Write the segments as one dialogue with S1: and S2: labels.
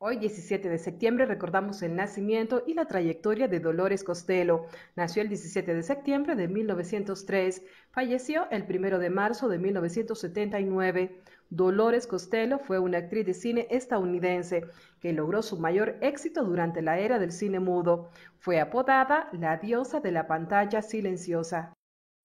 S1: Hoy 17 de septiembre recordamos el nacimiento y la trayectoria de Dolores Costello. Nació el 17 de septiembre de 1903, falleció el 1 de marzo de 1979. Dolores Costello fue una actriz de cine estadounidense que logró su mayor éxito durante la era del cine mudo. Fue apodada la diosa de la pantalla silenciosa.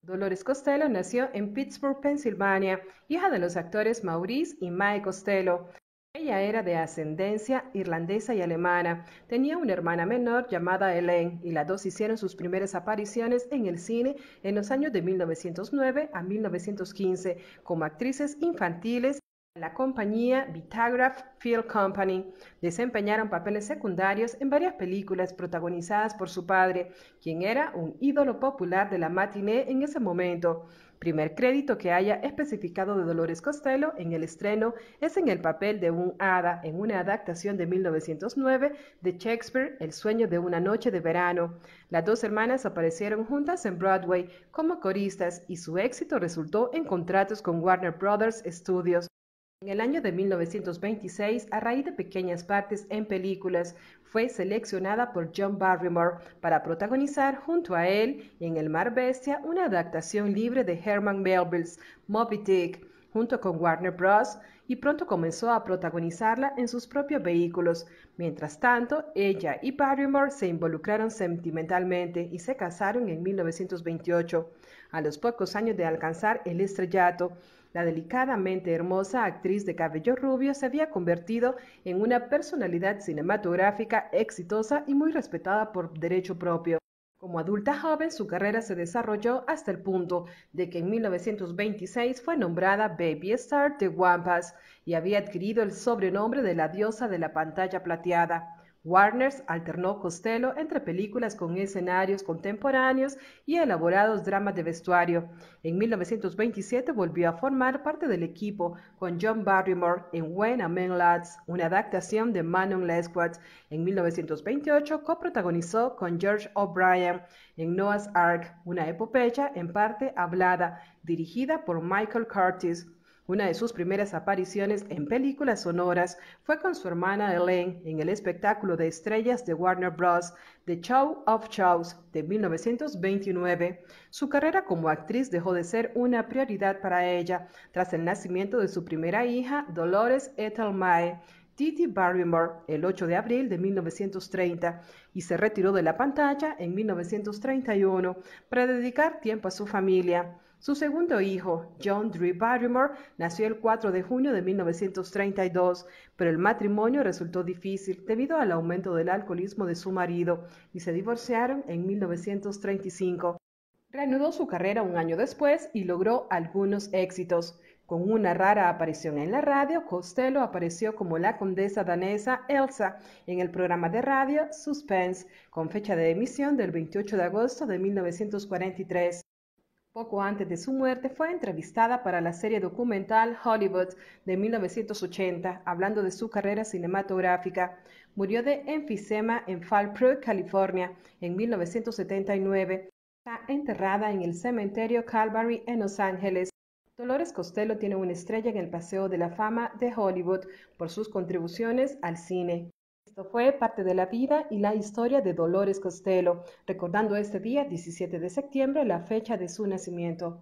S1: Dolores Costello nació en Pittsburgh, Pensilvania, hija de los actores Maurice y Mae Costello. Ella era de ascendencia irlandesa y alemana. Tenía una hermana menor llamada Helen, y las dos hicieron sus primeras apariciones en el cine en los años de 1909 a 1915 como actrices infantiles la compañía Vitagraph Field Company desempeñaron papeles secundarios en varias películas protagonizadas por su padre, quien era un ídolo popular de la matinée en ese momento. Primer crédito que haya especificado de Dolores Costello en el estreno es en el papel de un hada en una adaptación de 1909 de Shakespeare, El sueño de una noche de verano. Las dos hermanas aparecieron juntas en Broadway como coristas y su éxito resultó en contratos con Warner Brothers Studios. En el año de 1926, a raíz de pequeñas partes en películas, fue seleccionada por John Barrymore para protagonizar junto a él en El Mar Bestia una adaptación libre de Herman Melville's Moby Dick. Junto con Warner Bros., y pronto comenzó a protagonizarla en sus propios vehículos. Mientras tanto, ella y Barrymore se involucraron sentimentalmente y se casaron en 1928. A los pocos años de alcanzar el estrellato, la delicadamente hermosa actriz de cabello rubio se había convertido en una personalidad cinematográfica exitosa y muy respetada por derecho propio. Como adulta joven, su carrera se desarrolló hasta el punto de que en 1926 fue nombrada Baby Star de Wampas y había adquirido el sobrenombre de la diosa de la pantalla plateada. Warners alternó Costello entre películas con escenarios contemporáneos y elaborados dramas de vestuario. En 1927 volvió a formar parte del equipo con John Barrymore en When a Man Lads, una adaptación de Manon Lescaut. En 1928 coprotagonizó con George O'Brien en Noah's Ark, una epopeya en parte hablada, dirigida por Michael Curtis. Una de sus primeras apariciones en películas sonoras fue con su hermana Elaine en el espectáculo de estrellas de Warner Bros. The Chow of Chows de 1929. Su carrera como actriz dejó de ser una prioridad para ella tras el nacimiento de su primera hija, Dolores Mae Titi Barrymore el 8 de abril de 1930 y se retiró de la pantalla en 1931 para dedicar tiempo a su familia. Su segundo hijo, John Drew Barrymore, nació el 4 de junio de 1932, pero el matrimonio resultó difícil debido al aumento del alcoholismo de su marido y se divorciaron en 1935. Reanudó su carrera un año después y logró algunos éxitos. Con una rara aparición en la radio, Costello apareció como la condesa danesa Elsa en el programa de radio Suspense, con fecha de emisión del 28 de agosto de 1943. Poco antes de su muerte fue entrevistada para la serie documental Hollywood de 1980, hablando de su carrera cinematográfica. Murió de enfisema en Fallbrook, California, en 1979. Está enterrada en el cementerio Calvary en Los Ángeles. Dolores Costello tiene una estrella en el Paseo de la Fama de Hollywood por sus contribuciones al cine. Esto fue parte de la vida y la historia de Dolores Costello, recordando este día, 17 de septiembre, la fecha de su nacimiento.